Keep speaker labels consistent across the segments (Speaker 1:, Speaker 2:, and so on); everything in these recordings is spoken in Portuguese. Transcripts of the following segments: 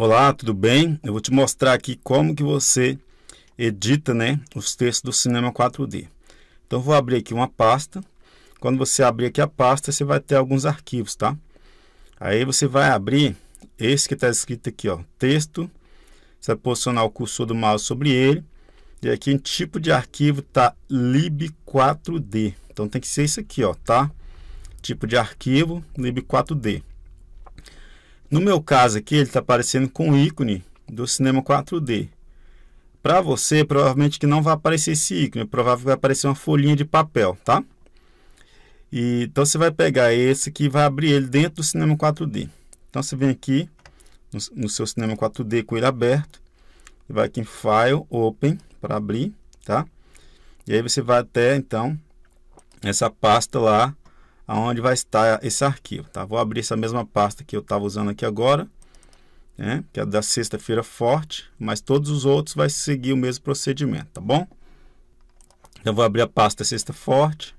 Speaker 1: Olá, tudo bem? Eu vou te mostrar aqui como que você edita né, os textos do Cinema 4D. Então, vou abrir aqui uma pasta. Quando você abrir aqui a pasta, você vai ter alguns arquivos, tá? Aí você vai abrir esse que está escrito aqui, ó, texto. Você vai posicionar o cursor do mouse sobre ele. E aqui em tipo de arquivo tá lib4d. Então tem que ser isso aqui, ó, tá? Tipo de arquivo lib4d. No meu caso aqui, ele está aparecendo com o ícone do cinema 4D. Para você, provavelmente que não vai aparecer esse ícone, provavelmente vai aparecer uma folhinha de papel, tá? E, então você vai pegar esse que vai abrir ele dentro do cinema 4D. Então você vem aqui no, no seu cinema 4D com ele aberto, e vai aqui em File, Open para abrir, tá? E aí você vai até então essa pasta lá aonde vai estar esse arquivo. Tá? Vou abrir essa mesma pasta que eu estava usando aqui agora, né? que é da sexta-feira forte, mas todos os outros vai seguir o mesmo procedimento, tá bom? Eu vou abrir a pasta sexta forte,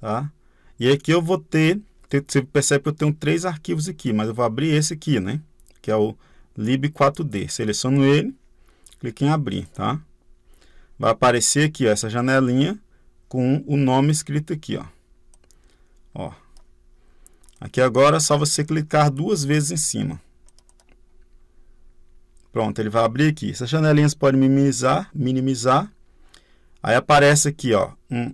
Speaker 1: tá? E aqui eu vou ter, você percebe que eu tenho três arquivos aqui, mas eu vou abrir esse aqui, né? Que é o lib4d. Seleciono ele, clique em abrir, tá? Vai aparecer aqui ó, essa janelinha com o nome escrito aqui, ó. Ó. Aqui agora é só você clicar duas vezes em cima. Pronto, ele vai abrir aqui. Essas janelinhas podem minimizar, minimizar. Aí aparece aqui, ó, um,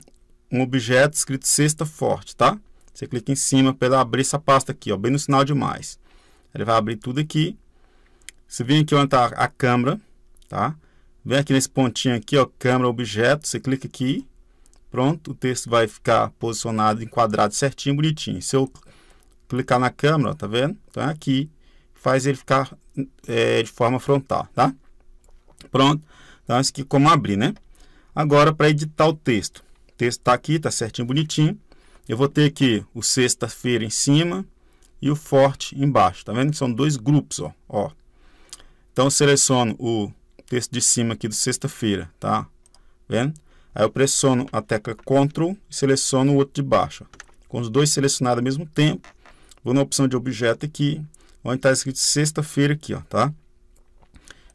Speaker 1: um objeto escrito sexta forte, tá? Você clica em cima para abrir essa pasta aqui, ó, bem no sinal de mais. Ele vai abrir tudo aqui. Você vem aqui onde está a câmera, tá? Vem aqui nesse pontinho aqui, ó, câmera, objeto. Você clica aqui, Pronto, o texto vai ficar posicionado em quadrado certinho, bonitinho. Se eu clicar na câmera, tá vendo? Então é aqui, faz ele ficar é, de forma frontal, tá? Pronto, então é isso aqui como abrir, né? Agora, para editar o texto. O texto está aqui, tá certinho, bonitinho. Eu vou ter aqui o sexta-feira em cima e o forte embaixo, tá vendo? São dois grupos, ó. ó. Então, seleciono o texto de cima aqui do sexta-feira, tá? Vendo? Aí eu pressiono a tecla Ctrl e seleciono o outro de baixo. Com os dois selecionados ao mesmo tempo, vou na opção de objeto aqui, onde está escrito sexta-feira aqui, ó, tá?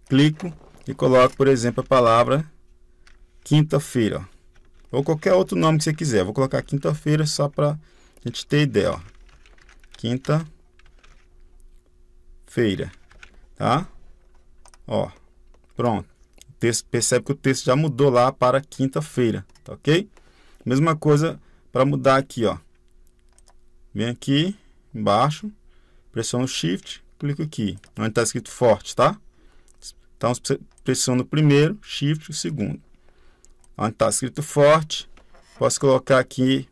Speaker 1: Clico e coloco, por exemplo, a palavra quinta-feira, ou qualquer outro nome que você quiser. Vou colocar quinta-feira só para a gente ter ideia, ó. Quinta-feira, tá? Ó, pronto texto, percebe que o texto já mudou lá para quinta-feira, tá ok? Mesma coisa para mudar aqui, ó. Vem aqui embaixo, pressiono Shift, clico aqui, onde está escrito forte, tá? Então, pressiono o primeiro, Shift, o segundo. Onde está escrito forte, posso colocar aqui,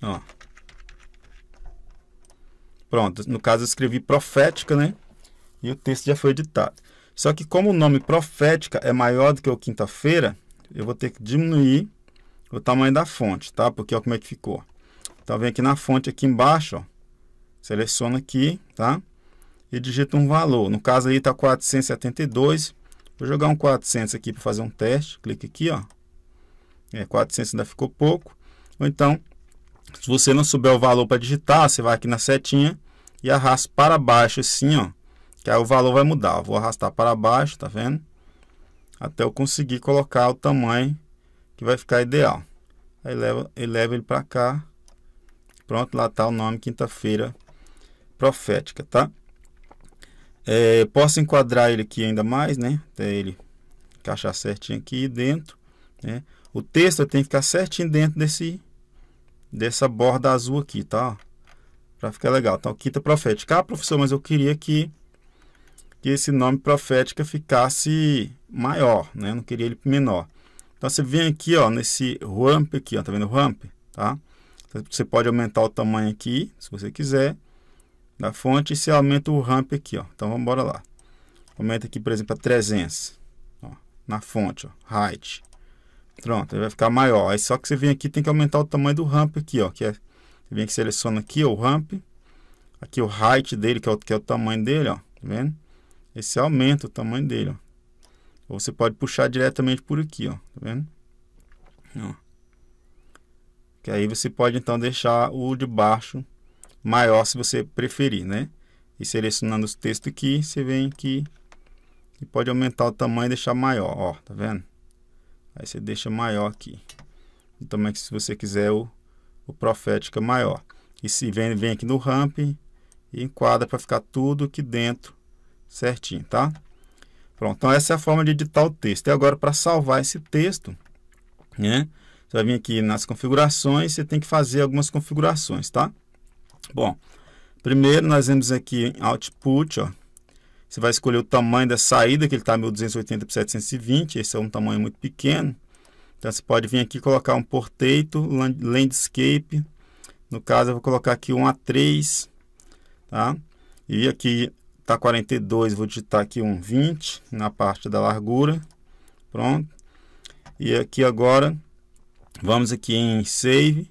Speaker 1: ó. Pronto, no caso eu escrevi profética, né? E o texto já foi editado. Só que como o nome profética é maior do que o quinta-feira, eu vou ter que diminuir o tamanho da fonte, tá? Porque olha como é que ficou. Então vem aqui na fonte aqui embaixo, ó. Seleciona aqui, tá? E digita um valor. No caso aí tá 472. Vou jogar um 400 aqui para fazer um teste. Clique aqui, ó. É, 400 ainda ficou pouco. Ou então, se você não souber o valor para digitar, você vai aqui na setinha e arrasta para baixo assim, ó que aí o valor vai mudar. Eu vou arrastar para baixo, tá vendo? Até eu conseguir colocar o tamanho que vai ficar ideal. Aí leva, ele ele para cá. Pronto, lá está o nome quinta-feira profética, tá? É, posso enquadrar ele aqui ainda mais, né? Até ele encaixar certinho aqui dentro, né? O texto tem que ficar certinho dentro desse dessa borda azul aqui, tá? Para ficar legal. Então, quinta profética. Ah, professor, mas eu queria que que esse nome profética ficasse maior, né? Eu não queria ele menor. Então você vem aqui, ó, nesse ramp aqui, ó, tá vendo o ramp, tá? Você pode aumentar o tamanho aqui, se você quiser, da fonte, e você aumenta o ramp aqui, ó. Então vamos embora lá. Aumenta aqui, por exemplo, a 300, ó, na fonte, ó, height. Pronto, ele vai ficar maior. Aí só que você vem aqui, tem que aumentar o tamanho do ramp aqui, ó, que é você vem aqui seleciona aqui ó, o ramp, aqui o height dele, que é o, que é o tamanho dele, ó, tá vendo? Esse aumenta o tamanho dele, ó. Ou você pode puxar diretamente por aqui, ó. Tá vendo? Ó. Que aí você pode então deixar o de baixo maior se você preferir, né? E selecionando os textos aqui, você vem aqui e pode aumentar o tamanho e deixar maior, ó, tá vendo? Aí você deixa maior aqui. Então é que se você quiser o, o profético é maior. E se vem, vem aqui no ramp e enquadra para ficar tudo aqui dentro certinho, tá? Pronto, então essa é a forma de editar o texto. E agora, para salvar esse texto, né? Você vai vir aqui nas configurações, você tem que fazer algumas configurações, tá? Bom, primeiro nós vemos aqui em Output, ó. Você vai escolher o tamanho da saída, que ele está 1280 por 720, esse é um tamanho muito pequeno. Então, você pode vir aqui colocar um porteito, landscape. No caso, eu vou colocar aqui um A3, tá? E aqui digitar tá 42, vou digitar aqui um 20 na parte da largura. Pronto. E aqui agora, vamos aqui em Save.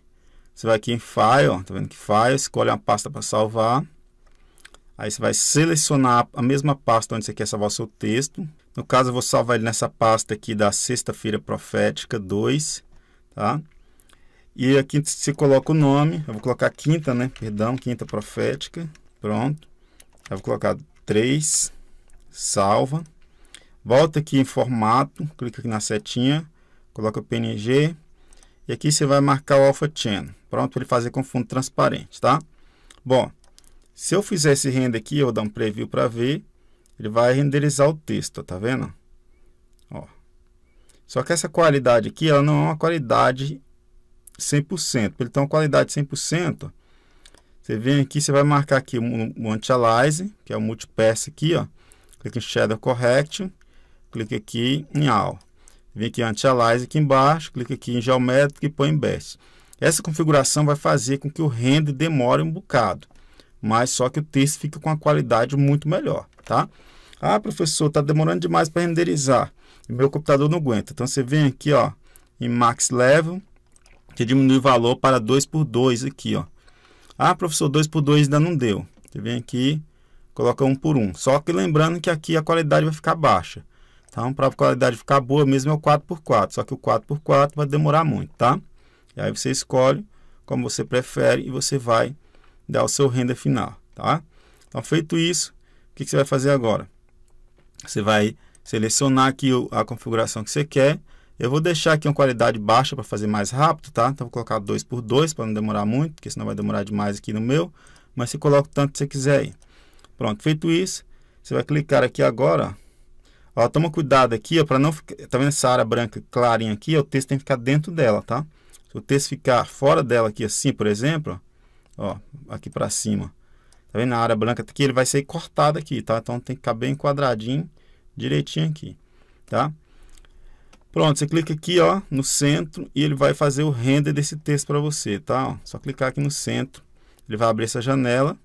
Speaker 1: Você vai aqui em File, tá vendo que File, escolhe uma pasta para salvar. Aí você vai selecionar a mesma pasta onde você quer salvar o seu texto. No caso, eu vou salvar ele nessa pasta aqui da Sexta-feira Profética 2, tá? E aqui você coloca o nome, eu vou colocar Quinta, né? Perdão, Quinta Profética, pronto. Eu vou colocar 3, salva. Volta aqui em formato, clica aqui na setinha, coloca PNG e aqui você vai marcar o Alpha Channel. Pronto, ele fazer com fundo transparente, tá? Bom, se eu fizer esse render aqui, eu vou dar um preview para ver, ele vai renderizar o texto, tá vendo? Ó. Só que essa qualidade aqui, ela não é uma qualidade 100%. Ele tem uma qualidade 100%, você vem aqui, você vai marcar aqui o um, um anti que é o multipass aqui, ó. Clica em Shadow Correct, clica aqui em All. Vem aqui em Anti-Aliasing aqui embaixo, clica aqui em Geométrico e põe em Best. Essa configuração vai fazer com que o render demore um bocado, mas só que o texto fica com a qualidade muito melhor, tá? Ah, professor, está demorando demais para renderizar. Meu computador não aguenta. Então você vem aqui, ó, em Max Level, você diminui o valor para 2 por 2 aqui, ó. Ah, professor, 2 por 2 ainda não deu. Você vem aqui, coloca 1 um por 1. Um. Só que lembrando que aqui a qualidade vai ficar baixa. Então, para a qualidade ficar boa mesmo é o 4 por 4 Só que o 4 por 4 vai demorar muito, tá? E aí você escolhe como você prefere e você vai dar o seu render final, tá? Então, feito isso, o que, que você vai fazer agora? Você vai selecionar aqui a configuração que você quer. Eu vou deixar aqui uma qualidade baixa para fazer mais rápido, tá? Então, vou colocar 2 por 2 para não demorar muito, porque senão vai demorar demais aqui no meu. Mas você coloca o tanto que você quiser aí. Pronto, feito isso, você vai clicar aqui agora. Ó, toma cuidado aqui, ó, para não ficar... Tá vendo essa área branca clarinha aqui? Ó, o texto tem que ficar dentro dela, tá? Se o texto ficar fora dela aqui assim, por exemplo, ó, aqui para cima. Tá vendo? a área branca aqui, ele vai ser cortado aqui, tá? Então, tem que ficar bem quadradinho, direitinho aqui, Tá? Pronto, você clica aqui ó, no centro e ele vai fazer o render desse texto para você, tá? Ó, só clicar aqui no centro, ele vai abrir essa janela,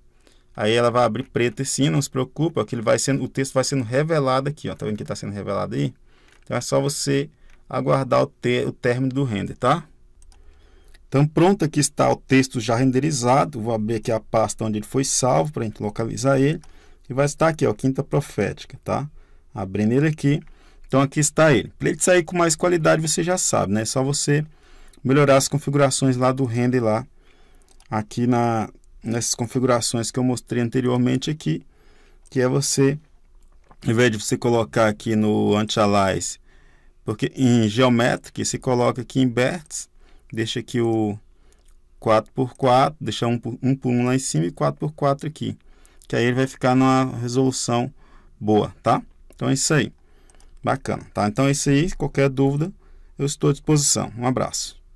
Speaker 1: aí ela vai abrir preta assim, não se preocupa, que ele vai sendo, o texto vai sendo revelado aqui, ó, tá vendo que está sendo revelado aí? Então é só você aguardar o, ter, o término do render, tá? Então pronto, aqui está o texto já renderizado, vou abrir aqui a pasta onde ele foi salvo para a gente localizar ele, e vai estar aqui, ó, Quinta Profética, tá? Abrindo ele aqui, então aqui está ele. Para ele sair com mais qualidade, você já sabe, né? É só você melhorar as configurações lá do render lá. Aqui na, nessas configurações que eu mostrei anteriormente aqui, que é você, em vez de você colocar aqui no Anti-Alize, porque em Geometric, você coloca aqui em Bertz, deixa aqui o 4x4, deixa 1 por por 1 lá em cima e 4x4 aqui, que aí ele vai ficar numa resolução boa, tá? Então é isso aí. Bacana, tá? Então é isso aí. Qualquer dúvida, eu estou à disposição. Um abraço.